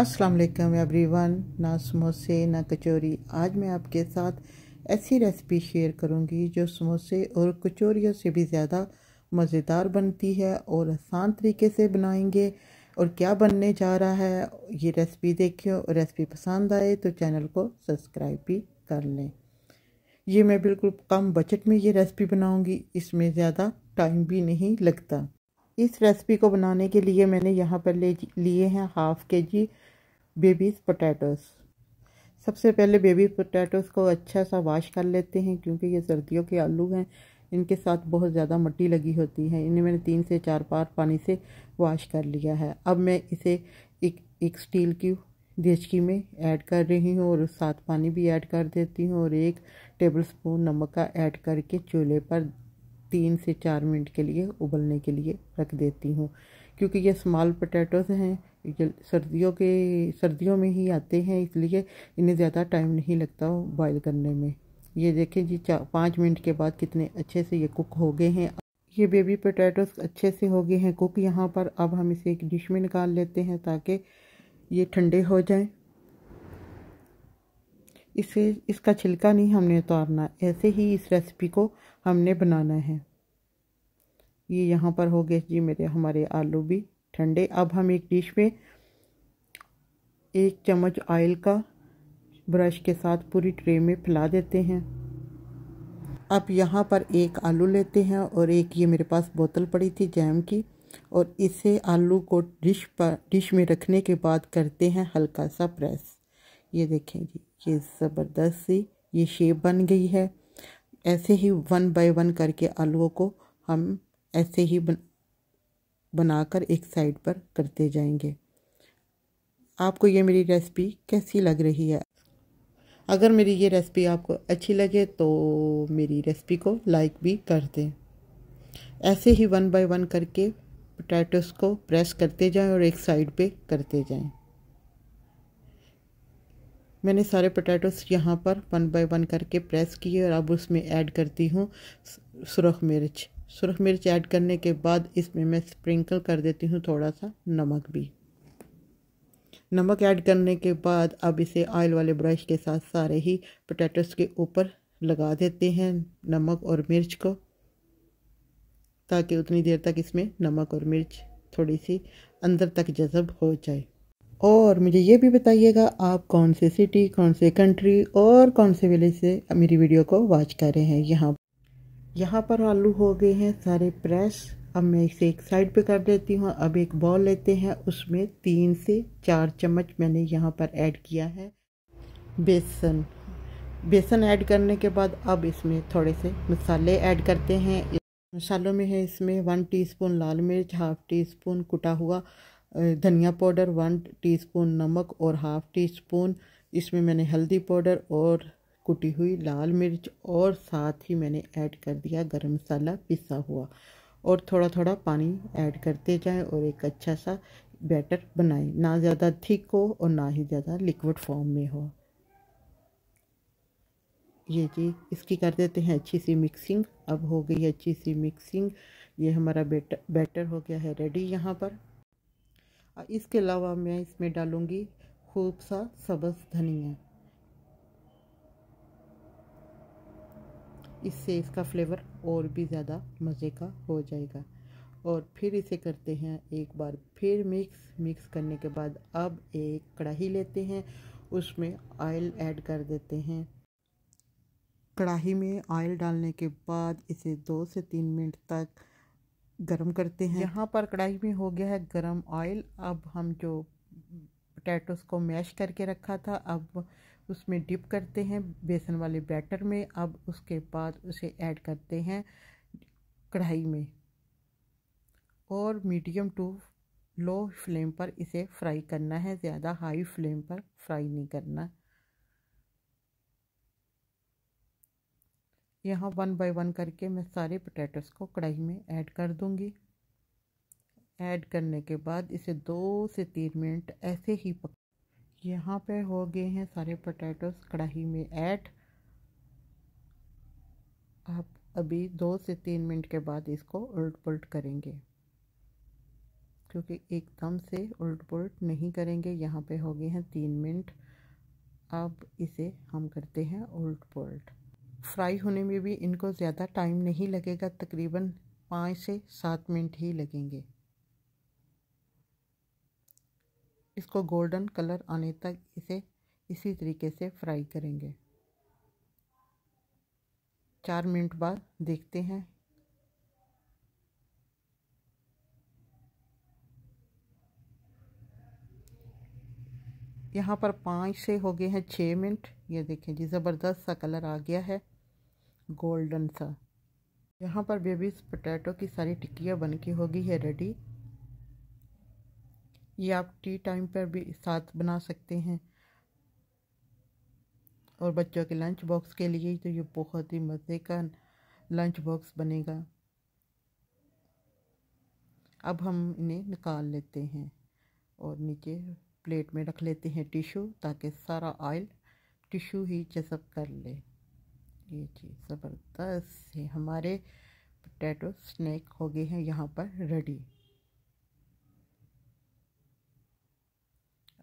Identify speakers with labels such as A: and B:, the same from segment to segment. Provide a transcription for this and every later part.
A: अस्सलाम वालेकुम एवरीवन ना समोसे ना कचौरी आज मैं आपके साथ ऐसी रेसिपी शेयर करूंगी जो समोसे और कचौरियों से भी ज़्यादा मज़ेदार बनती है और आसान तरीके से बनाएंगे और क्या बनने जा रहा है ये रेसिपी देखियो और रेसिपी पसंद आए तो चैनल को सब्सक्राइब भी कर लें ये मैं बिल्कुल कम बजट में ये रेसिपी बनाऊँगी इसमें ज़्यादा टाइम भी नहीं लगता इस रेसिपी को बनाने के लिए मैंने यहाँ पर ले लिए हैं हाफ़ के जी बेबीज़ पोटैटोस सबसे पहले बेबी पोटैटोस को अच्छा सा वाश कर लेते हैं क्योंकि ये सर्दियों के आलू हैं इनके साथ बहुत ज़्यादा मट्टी लगी होती है इन्हें मैंने तीन से चार बार पानी से वाश कर लिया है अब मैं इसे एक एक स्टील की देचकी में ऐड कर रही हूँ और साथ पानी भी ऐड कर देती हूँ और एक टेबल स्पून नमक का ऐड करके चूल्हे पर तीन से चार मिनट के लिए उबलने के लिए रख देती हूँ क्योंकि ये स्मॉल पोटैटोज़ हैं सर्दियों के सर्दियों में ही आते हैं इसलिए इन्हें ज़्यादा टाइम नहीं लगता बॉयल करने में ये देखें जी चार पाँच मिनट के बाद कितने अच्छे से ये कुक हो गए हैं ये बेबी पोटैटोस अच्छे से हो गए हैं कुक यहाँ पर अब हम इसे एक डिश में निकाल लेते हैं ताकि ये ठंडे हो जाएं इसे इसका छिलका नहीं हमने उतारना ऐसे ही इस रेसिपी को हमने बनाना है ये यहाँ पर हो गए जी मेरे हमारे आलू भी ठंडे अब हम एक डिश में एक चम्मच ऑयल का ब्रश के साथ पूरी ट्रे में फैला देते हैं अब यहाँ पर एक आलू लेते हैं और एक ये मेरे पास बोतल पड़ी थी जैम की और इसे आलू को डिश पर डिश में रखने के बाद करते हैं हल्का सा प्रेस ये देखें जी ये ज़बरदस्त सी ये शेप बन गई है ऐसे ही वन बाय वन करके आलूओं को हम ऐसे ही बन बनाकर एक साइड पर करते जाएंगे आपको ये मेरी रेसिपी कैसी लग रही है अगर मेरी ये रेसिपी आपको अच्छी लगे तो मेरी रेसिपी को लाइक भी कर दें ऐसे ही वन बाय वन करके पोटैटोस को प्रेस करते जाएं और एक साइड पे करते जाएं मैंने सारे पोटैटोस यहाँ पर वन बाय वन करके प्रेस किए और अब उसमें ऐड करती हूँ सुरख मिर्च सुरख मिर्च ऐड करने के बाद इसमें मैं स्प्रिंकल कर देती हूँ थोड़ा सा नमक भी नमक ऐड करने के बाद अब इसे ऑयल वाले ब्रश के साथ सारे ही पोटैटोस के ऊपर लगा देते हैं नमक और मिर्च को ताकि उतनी देर तक इसमें नमक और मिर्च थोड़ी सी अंदर तक जज़ब हो जाए और मुझे ये भी बताइएगा आप कौन से सिटी कौन से कंट्री और कौन से विलेज से मेरी वीडियो को वॉच कर रहे हैं यहाँ यहाँ पर आलू हो गए हैं सारे प्रेस अब मैं इसे एक साइड पे कर देती हूँ अब एक बॉल लेते हैं उसमें तीन से चार चम्मच मैंने यहाँ पर ऐड किया है बेसन बेसन ऐड करने के बाद अब इसमें थोड़े से मसाले ऐड करते हैं मसालों में है इसमें वन टीस्पून लाल मिर्च हाफ़ टी स्पून कुटा हुआ धनिया पाउडर वन टीस्पून नमक और हाफ़ टी स्पून इसमें मैंने हल्दी पाउडर और कुटी हुई लाल मिर्च और साथ ही मैंने ऐड कर दिया गरम मसाला पिसा हुआ और थोड़ा थोड़ा पानी ऐड करते जाएं और एक अच्छा सा बैटर बनाएं ना ज़्यादा थिक हो और ना ही ज़्यादा लिक्विड फॉर्म में हो ये जी इसकी कर देते हैं अच्छी सी मिक्सिंग अब हो गई अच्छी सी मिक्सिंग ये हमारा बेटर बैटर हो गया है रेडी यहाँ पर इसके अलावा मैं इसमें डालूँगी खूब सा सब्ज़ धनिया इससे इसका फ्लेवर और भी ज़्यादा मज़े का हो जाएगा और फिर इसे करते हैं एक बार फिर मिक्स मिक्स करने के बाद अब एक कढ़ाई लेते हैं उसमें ऑयल ऐड कर देते हैं कढ़ाई में ऑयल डालने के बाद इसे दो से तीन मिनट तक गरम करते हैं यहाँ पर कढ़ाई में हो गया है गरम ऑयल अब हम जो पटैटोस को मैश करके रखा था अब उसमें डिप करते हैं बेसन वाले बैटर में अब उसके बाद उसे ऐड करते हैं कढ़ाई में और मीडियम टू लो फ्लेम पर इसे फ्राई करना है ज़्यादा हाई फ्लेम पर फ्राई नहीं करना यहाँ वन बाय वन करके मैं सारे पोटैटोस को कढ़ाई में ऐड कर दूँगी ऐड करने के बाद इसे दो से तीन मिनट ऐसे ही पक यहाँ पे हो गए हैं सारे पोटैटोस कढ़ाई में ऐड आप अभी दो से तीन मिनट के बाद इसको उल्ट पुलट करेंगे क्योंकि एकदम से उल्ट पुलट नहीं करेंगे यहाँ पे हो गए हैं तीन मिनट अब इसे हम करते हैं उल्ट पुलट फ्राई होने में भी इनको ज़्यादा टाइम नहीं लगेगा तकरीबन पाँच से सात मिनट ही लगेंगे इसको गोल्डन कलर आने तक इसे इसी तरीके से फ्राई करेंगे चार मिनट बाद देखते हैं यहाँ पर पाँच से हो गए हैं छः मिनट ये देखें जी ज़बरदस्त सा कलर आ गया है गोल्डन सा यहाँ पर बेबीज पोटैटो की सारी टिक्कियाँ बन की होगी है रेडी ये आप टी टाइम पर भी साथ बना सकते हैं और बच्चों के लंच बॉक्स के लिए तो ये बहुत ही मज़े का लंच बॉक्स बनेगा अब हम इन्हें निकाल लेते हैं और नीचे प्लेट में रख लेते हैं टिशू ताकि सारा ऑयल टिशू ही चसप कर ले ये चीज़ ज़बरदस्त है हमारे पोटैटो स्नैक हो गए हैं यहाँ पर रेडी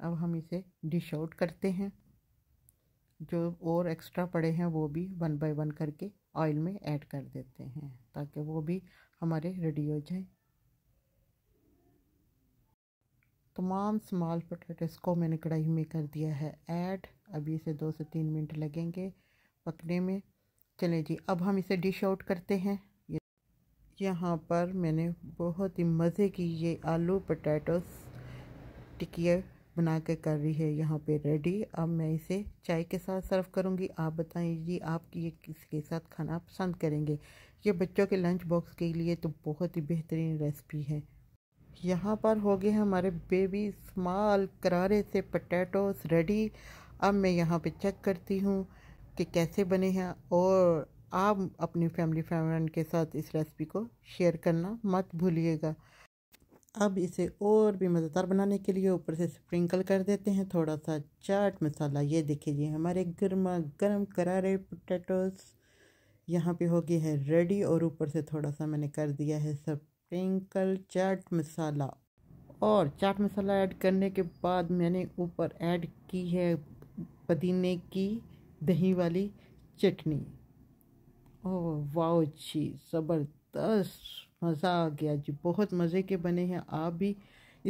A: अब हम इसे डिश आउट करते हैं जो और एक्स्ट्रा पड़े हैं वो भी वन बाय वन करके ऑयल में ऐड कर देते हैं ताकि वो भी हमारे रेडी हो जाए तमाम स्मॉल पोटैटोस को मैंने कढ़ाई में कर दिया है ऐड अभी इसे दो से तीन मिनट लगेंगे पकने में चले जी अब हम इसे डिश आउट करते हैं यहाँ पर मैंने बहुत ही मज़े की ये आलू पटेटोस टिकिया बना के कर रही है यहाँ पे रेडी अब मैं इसे चाय के साथ सर्व करूँगी आप बताएं जी आप ये किसके साथ खाना पसंद करेंगे ये बच्चों के लंच बॉक्स के लिए तो बहुत ही बेहतरीन रेसिपी है यहाँ पर हो गए हमारे बेबी स्माल करारे से पटेटोस रेडी अब मैं यहाँ पे चेक करती हूँ कि कैसे बने हैं और आप अपनी फैमिली फ्रेंड के साथ इस रेसिपी को शेयर करना मत भूलिएगा अब इसे और भी मज़ेदार बनाने के लिए ऊपर से स्प्रिंकल कर देते हैं थोड़ा सा चाट मसाला ये देखिए जी हमारे गर्मा गर्म करारे पोटैटोस यहाँ पे हो गए हैं रेडी और ऊपर से थोड़ा सा मैंने कर दिया है स्प्रिंकल चाट मसाला और चाट मसाला ऐड करने के बाद मैंने ऊपर ऐड की है पदीने की दही वाली चटनी ओह वाओ जी ज़बरदस्त मज़ा आ गया जी बहुत मज़े के बने हैं आप भी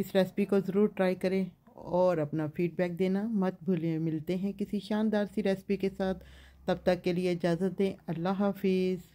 A: इस रेसिपी को ज़रूर ट्राई करें और अपना फीडबैक देना मत भूलिए मिलते हैं किसी शानदार सी रेसिपी के साथ तब तक के लिए इजाज़त दें अल्लाह हाफिज़